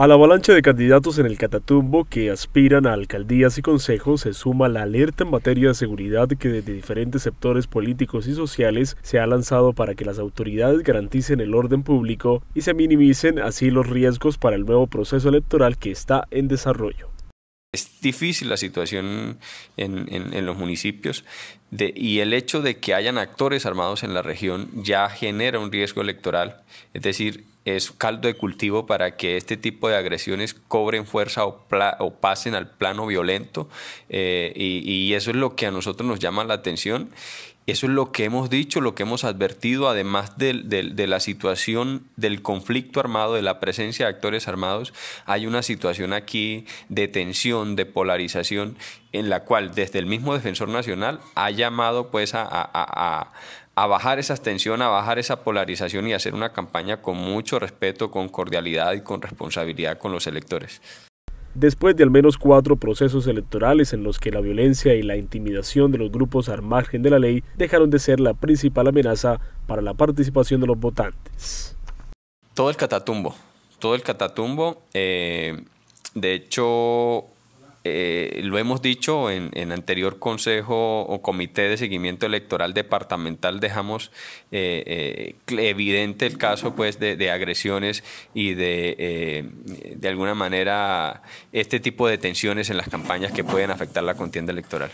A la avalancha de candidatos en el Catatumbo que aspiran a alcaldías y consejos se suma la alerta en materia de seguridad que desde diferentes sectores políticos y sociales se ha lanzado para que las autoridades garanticen el orden público y se minimicen así los riesgos para el nuevo proceso electoral que está en desarrollo. Es difícil la situación en, en los municipios y el hecho de que hayan actores armados en la región ya genera un riesgo electoral, es decir, es caldo de cultivo para que este tipo de agresiones cobren fuerza o, pasen al plano violento. Eh, y, eso es lo que a nosotros nos llama la atención. Eso es lo que hemos dicho, lo que hemos advertido, además de la situación del conflicto armado, de la presencia de actores armados, hay una situación aquí de tensión, de polarización, en la cual desde el mismo defensor nacional ha llamado pues a, bajar esa tensión, a bajar esa polarización y hacer una campaña con mucho respeto, con cordialidad y con responsabilidad con los electores. Después de al menos cuatro procesos electorales en los que la violencia y la intimidación de los grupos al margen de la ley dejaron de ser la principal amenaza para la participación de los votantes. Todo el catatumbo, todo el catatumbo. Eh, de hecho, eh, lo hemos dicho en, anterior consejo o comité de seguimiento electoral departamental, dejamos eh, eh, evidente el caso pues, de, agresiones y de, de alguna manera, este tipo de tensiones en las campañas que pueden afectar la contienda electoral.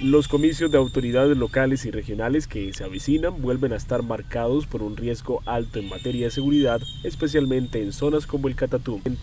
Los comicios de autoridades locales y regionales que se avecinan vuelven a estar marcados por un riesgo alto en materia de seguridad, especialmente en zonas como el Catatumbo.